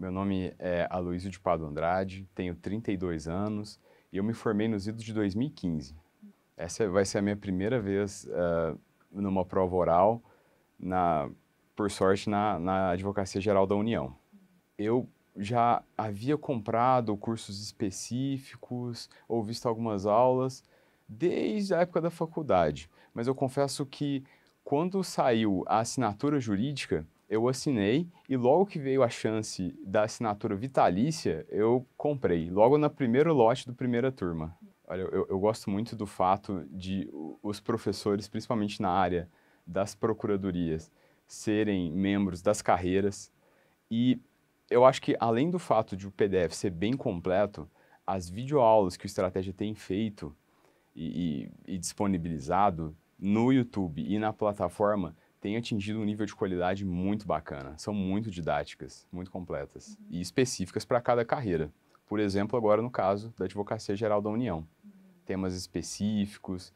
Meu nome é Aloysio de Pado Andrade, tenho 32 anos e eu me formei nos idos de 2015. Essa vai ser a minha primeira vez uh, numa prova oral, na, por sorte, na, na Advocacia Geral da União. Eu já havia comprado cursos específicos ou visto algumas aulas desde a época da faculdade, mas eu confesso que quando saiu a assinatura jurídica, eu assinei e logo que veio a chance da assinatura vitalícia, eu comprei, logo no primeiro lote do primeira turma. Olha, eu, eu gosto muito do fato de os professores, principalmente na área das procuradorias, serem membros das carreiras e eu acho que além do fato de o PDF ser bem completo, as videoaulas que o Estratégia tem feito e, e, e disponibilizado no YouTube e na plataforma têm atingido um nível de qualidade muito bacana. São muito didáticas, muito completas uhum. e específicas para cada carreira. Por exemplo, agora no caso da Advocacia Geral da União. Uhum. Temas específicos,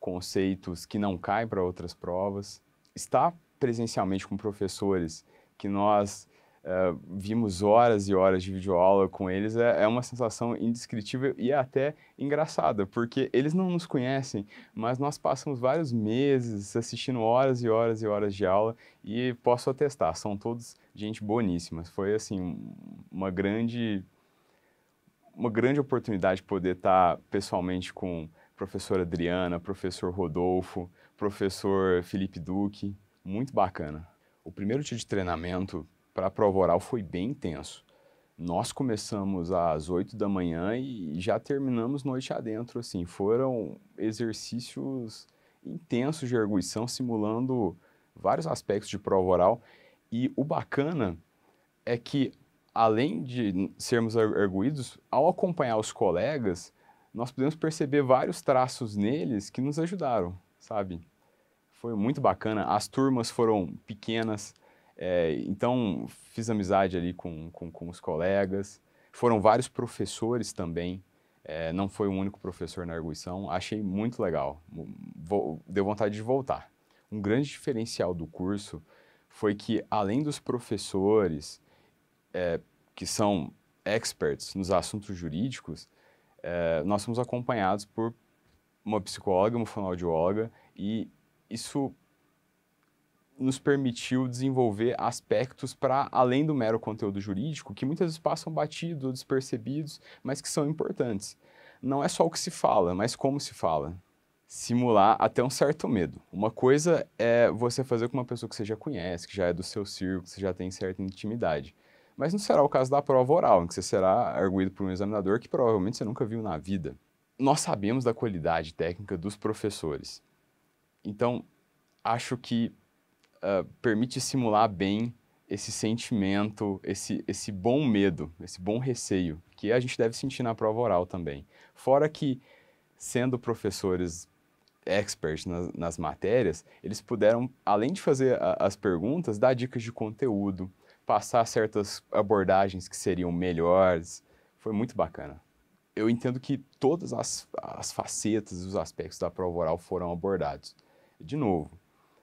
conceitos que não caem para outras provas. Estar presencialmente com professores que nós Uh, vimos horas e horas de videoaula com eles, é, é, uma sensação indescritível e até engraçada, porque eles não nos conhecem, mas nós passamos vários meses assistindo horas e horas e horas de aula e posso atestar, são todos gente boníssima. Foi, assim, uma grande, uma grande oportunidade poder estar pessoalmente com professora Adriana, professor Rodolfo, professor Felipe Duque, muito bacana. O primeiro dia de treinamento para a prova oral foi bem intenso. Nós começamos às 8 da manhã e já terminamos noite adentro, assim. Foram exercícios intensos de arguição, simulando vários aspectos de prova oral. E o bacana é que, além de sermos erguidos, ao acompanhar os colegas, nós pudemos perceber vários traços neles que nos ajudaram, sabe? Foi muito bacana. As turmas foram pequenas, é, então, fiz amizade ali com, com, com, os colegas. Foram vários professores também. É, não foi um único professor na arguição. Achei muito legal. Vou, deu vontade de voltar. Um grande diferencial do curso foi que, além dos professores, é, que são experts nos assuntos jurídicos, é, nós somos acompanhados por uma psicóloga, uma fonoaudióloga, e isso nos permitiu desenvolver aspectos para além do mero conteúdo jurídico, que muitas vezes passam batidos ou despercebidos, mas que são importantes. Não é só o que se fala, mas como se fala. Simular até um certo medo. Uma coisa é você fazer com uma pessoa que você já conhece, que já é do seu círculo, que você já tem certa intimidade. Mas não será o caso da prova oral, em que você será arguído por um examinador que provavelmente você nunca viu na vida. Nós sabemos da qualidade técnica dos professores. Então, acho que ah, permite simular bem esse sentimento, esse, esse bom medo, esse bom receio, que a gente deve sentir na prova oral também. Fora que, sendo professores experts nas, nas matérias, eles puderam, além de fazer a, as perguntas, dar dicas de conteúdo, passar certas abordagens que seriam melhores. Foi muito bacana. Eu entendo que todas as, as facetas os aspectos da prova oral foram abordados. De novo,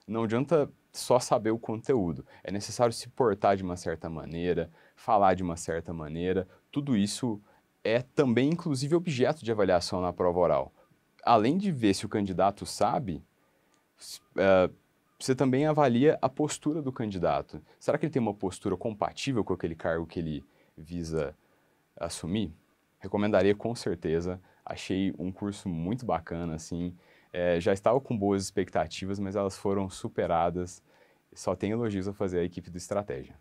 não adianta só saber o conteúdo. É necessário se portar de uma certa maneira, falar de uma certa maneira. Tudo isso é também, inclusive, objeto de avaliação na prova oral. Além de ver se o candidato sabe, é, você também avalia a postura do candidato. Será que ele tem uma postura compatível com aquele cargo que ele visa assumir? Recomendaria com certeza. Achei um curso muito bacana, assim. É, já estava com boas expectativas, mas elas foram superadas. Só tenho elogios a fazer à equipe do Estratégia.